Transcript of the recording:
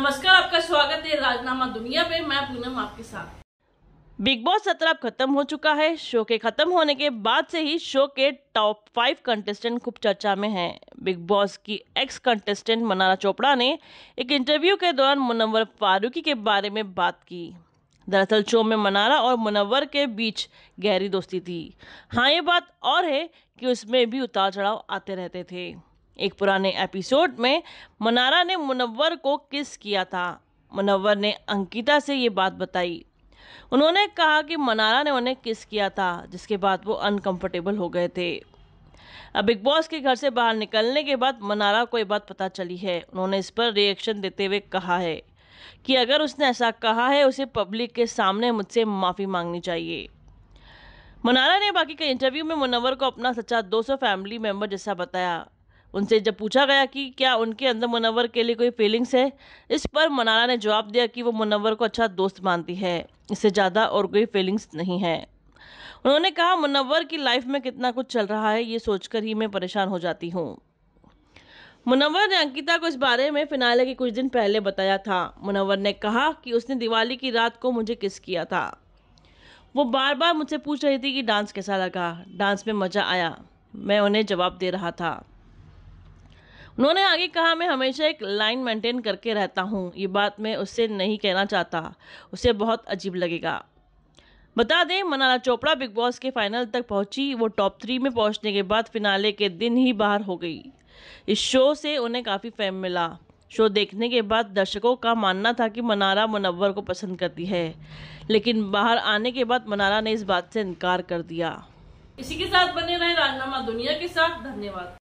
नमस्कार आपका स्वागत है राजनामा दुनिया पे मैं पूनम आपके साथ बिग बॉस सत्रह खत्म हो चुका है शो के खत्म होने के बाद से ही शो के टॉप फाइव कंटेस्टेंट खूब चर्चा में हैं बिग बॉस की एक्स कंटेस्टेंट मनारा चोपड़ा ने एक इंटरव्यू के दौरान मुनव्वर फारूकी के बारे में बात की दरअसल शो में मनारा और मुनव्वर के बीच गहरी दोस्ती थी हाँ ये बात और है कि उसमें भी उतार चढ़ाव आते रहते थे एक पुराने एपिसोड में मनारा ने मुनव्वर को किस किया था मुनव्वर ने अंकिता से ये बात बताई उन्होंने कहा कि मनारा ने उन्हें किस किया था जिसके बाद वो अनकंफर्टेबल हो गए थे अब बिग बॉस के घर से बाहर निकलने के बाद मनारा को ये बात पता चली है उन्होंने इस पर रिएक्शन देते हुए कहा है कि अगर उसने ऐसा कहा है उसे पब्लिक के सामने मुझसे माफ़ी मांगनी चाहिए मनारा ने बाकी के इंटरव्यू में मुनवर को अपना सच्चा सौ फैमिली मेम्बर जैसा बताया उनसे जब पूछा गया कि क्या उनके अंदर मुनवर के लिए कोई फीलिंग्स है इस पर मनाला ने जवाब दिया कि वो मुनवर को अच्छा दोस्त मानती है इससे ज़्यादा और कोई फीलिंग्स नहीं है उन्होंने कहा मुनवर की लाइफ में कितना कुछ चल रहा है ये सोचकर ही मैं परेशान हो जाती हूँ मुनवर ने अंकिता को इस बारे में फिनाले के कुछ दिन पहले बताया था मुनवर ने कहा कि उसने दिवाली की रात को मुझे किस किया था वो बार बार मुझसे पूछ रही थी कि डांस कैसा लगा डांस में मज़ा आया मैं उन्हें जवाब दे रहा था उन्होंने आगे कहा मैं हमेशा एक लाइन मेंटेन करके रहता हूँ ये बात मैं उससे नहीं कहना चाहता उसे बहुत अजीब लगेगा बता दें मनाला चोपड़ा बिग बॉस के फाइनल तक पहुंची वो टॉप थ्री में पहुंचने के बाद फिनाले के दिन ही बाहर हो गई इस शो से उन्हें काफ़ी फेम मिला शो देखने के बाद दर्शकों का मानना था कि मनारा मुनवर को पसंद करती है लेकिन बाहर आने के बाद मनारा ने इस बात से इनकार कर दिया इसी के साथ बने रहे राजनामा दुनिया के साथ धन्यवाद